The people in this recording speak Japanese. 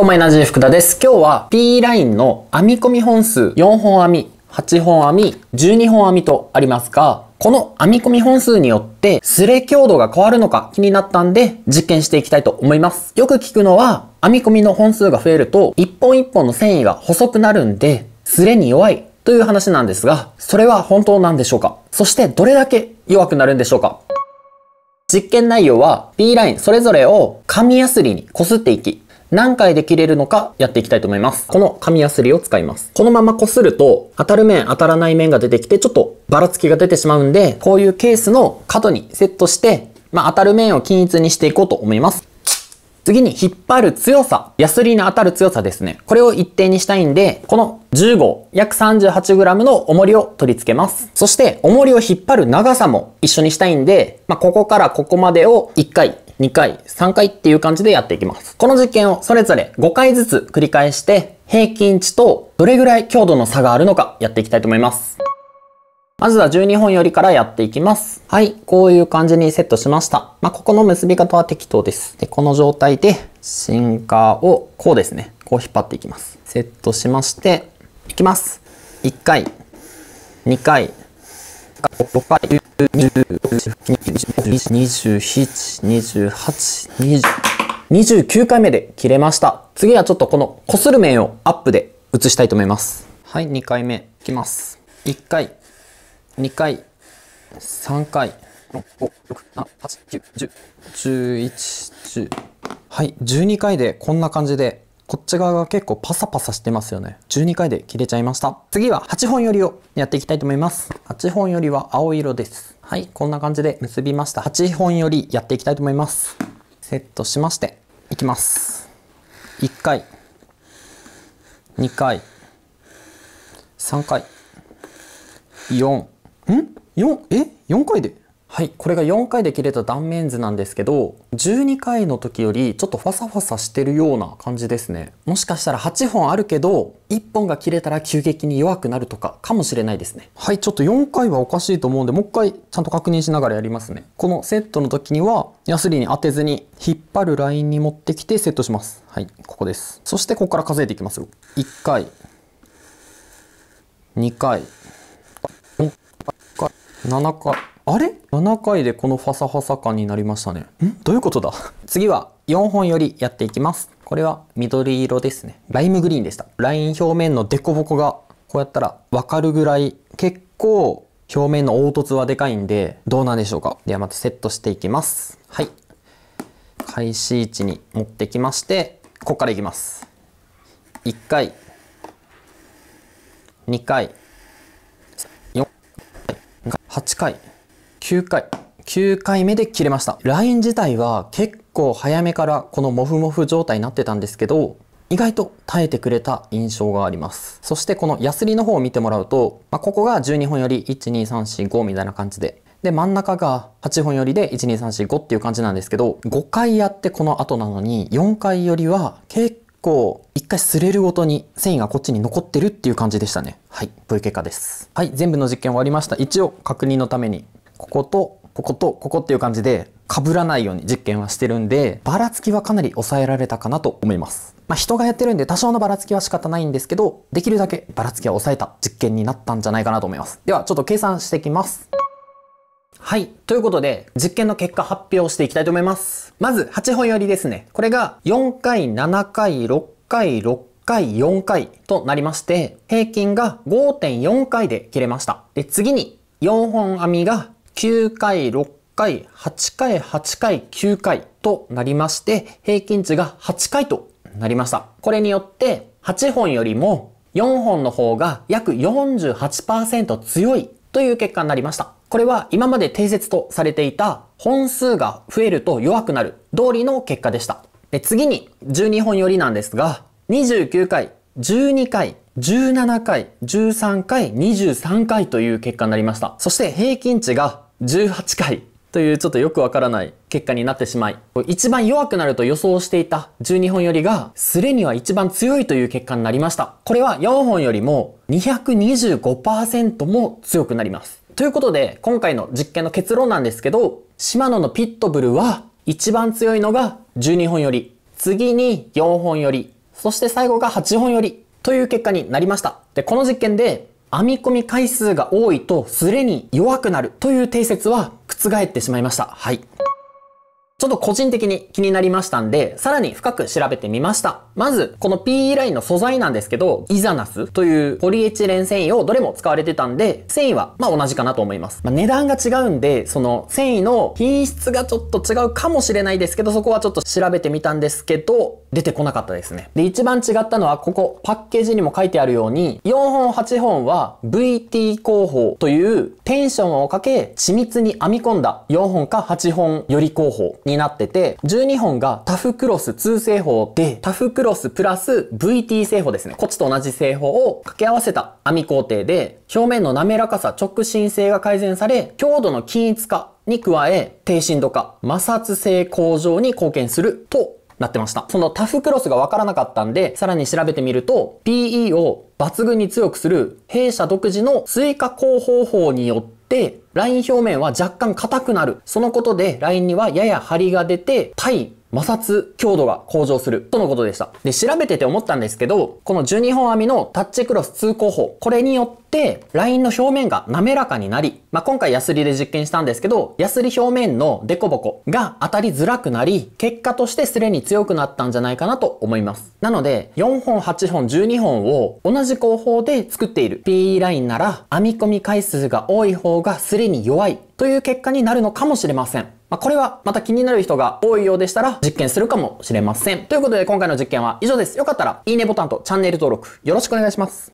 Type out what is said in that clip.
どうもエナジー福田です。今日は P ラインの編み込み本数4本編み、8本編み、12本編みとありますが、この編み込み本数によってスレ強度が変わるのか気になったんで実験していきたいと思います。よく聞くのは編み込みの本数が増えると1本1本の繊維が細くなるんでスレに弱いという話なんですが、それは本当なんでしょうかそしてどれだけ弱くなるんでしょうか実験内容は P ラインそれぞれを紙やすりにこすっていき、何回で切れるのかやっていきたいと思います。この紙やすりを使います。このまま擦ると当たる面当たらない面が出てきてちょっとばらつきが出てしまうんで、こういうケースの角にセットして、まあ、当たる面を均一にしていこうと思います。次に引っ張る強さ、ヤスリに当たる強さですね。これを一定にしたいんで、この15、約 38g の重りを取り付けます。そして、重りを引っ張る長さも一緒にしたいんで、まあ、ここからここまでを1回2回、3回っていう感じでやっていきます。この実験をそれぞれ5回ずつ繰り返して、平均値とどれぐらい強度の差があるのかやっていきたいと思います。まずは12本よりからやっていきます。はい、こういう感じにセットしました。まあ、ここの結び方は適当です。で、この状態で、進化をこうですね、こう引っ張っていきます。セットしまして、いきます。1回、2回、5回29回目で切れました次はちょっとこの擦る面をアップで写したいと思いますはい2回目いきます1回2回3回はい12回でこんな感じでこっち側が結構パサパサしてますよね。12回で切れちゃいました。次は8本寄りをやっていきたいと思います。8本よりは青色です。はい、こんな感じで結びました。8本よりやっていきたいと思います。セットしまして、いきます。1回、2回、3回、4、ん ?4、え ?4 回ではい、これが4回で切れた断面図なんですけど、12回の時よりちょっとファサファサしてるような感じですね。もしかしたら8本あるけど、1本が切れたら急激に弱くなるとかかもしれないですね。はい、ちょっと4回はおかしいと思うんで、もう一回ちゃんと確認しながらやりますね。このセットの時には、ヤスリに当てずに引っ張るラインに持ってきてセットします。はい、ここです。そしてここから数えていきますよ。1回、2回、4回、7回、あれ ?7 回でこのファサファサ感になりましたね。んどういうことだ次は4本よりやっていきます。これは緑色ですね。ライムグリーンでした。ライン表面のデココがこうやったらわかるぐらい結構表面の凹凸はでかいんでどうなんでしょうか。ではまたセットしていきます。はい。開始位置に持ってきまして、ここからいきます。1回、2回、4回、8回。9回、9回目で切れました。ライン自体は結構早めからこのモフモフ状態になってたんですけど、意外と耐えてくれた印象があります。そしてこのヤスリの方を見てもらうと、まあ、ここが12本より12345みたいな感じで、で、真ん中が8本よりで12345っていう感じなんですけど、5回やってこの後なのに、4回よりは結構1回擦れるごとに繊維がこっちに残ってるっていう感じでしたね。はい、という結果です。はい、全部の実験終わりました。一応確認のためにこことこことここっていう感じで被らないように実験はしてるんで、ばらつきはかなり抑えられたかなと思います。まあ、人がやってるんで多少のばらつきは仕方ないんですけど、できるだけばらつきは抑えた実験になったんじゃないかなと思います。では、ちょっと計算していきます。はい。ということで、実験の結果発表していきたいと思います。まず、8本寄りですね。これが4回、7回、6回、6回、4回となりまして、平均が5.4回で切れました。で、次に、4本編みが9回、6回、8回、8回、9回となりまして、平均値が8回となりました。これによって、8本よりも4本の方が約48%強いという結果になりました。これは今まで定説とされていた本数が増えると弱くなる通りの結果でした。で次に12本よりなんですが、29回、12回、17回、13回、23回という結果になりました。そして平均値が18回というちょっとよくわからない結果になってしまい、一番弱くなると予想していた12本よりが、スレには一番強いという結果になりました。これは4本よりも225%も強くなります。ということで、今回の実験の結論なんですけど、シマノのピットブルは一番強いのが12本より、次に4本より、そして最後が8本よりという結果になりました。で、この実験で編み込み回数が多いと、すれに弱くなるという定説は覆ってしまいました。はい。ちょっと個人的に気になりましたんで、さらに深く調べてみました。まず、この PE ラインの素材なんですけど、イザナスというポリエチレン繊維をどれも使われてたんで、繊維はまあ同じかなと思います。まあ、値段が違うんで、その繊維の品質がちょっと違うかもしれないですけど、そこはちょっと調べてみたんですけど、出てこなかったですね。で、一番違ったのは、ここ、パッケージにも書いてあるように、4本8本は VT 工法というテンションをかけ、緻密に編み込んだ4本か8本より工法になってて、12本がタフクロス2製法で、タフクロスプラス VT 製法ですね。こっちと同じ製法を掛け合わせた網工程で、表面の滑らかさ、直進性が改善され、強度の均一化に加え、低振動化、摩擦性向上に貢献するとなってました。そのタフクロスがわからなかったんで、さらに調べてみると、PE を抜群に強くする弊社独自の追加工法法によってで、ライン表面は若干硬くなる。そのことでラインにはやや張りが出て、対摩擦強度が向上するとのことでした。で、調べてて思ったんですけど、この12本編みのタッチクロス通行法、これによって、ラインの表面が滑らかになり、まあ、今回ヤスリで実験したんですけど、ヤスリ表面のデコボコが当たりづらくなり、結果としてスレに強くなったんじゃないかなと思います。なので、4本、8本、12本を同じ工法で作っている PE ラインなら、編み込み回数が多い方がスレに弱いという結果になるのかもしれません。まあ、これはまた気になる人が多いようでしたら実験するかもしれません。ということで今回の実験は以上です。よかったらいいねボタンとチャンネル登録よろしくお願いします。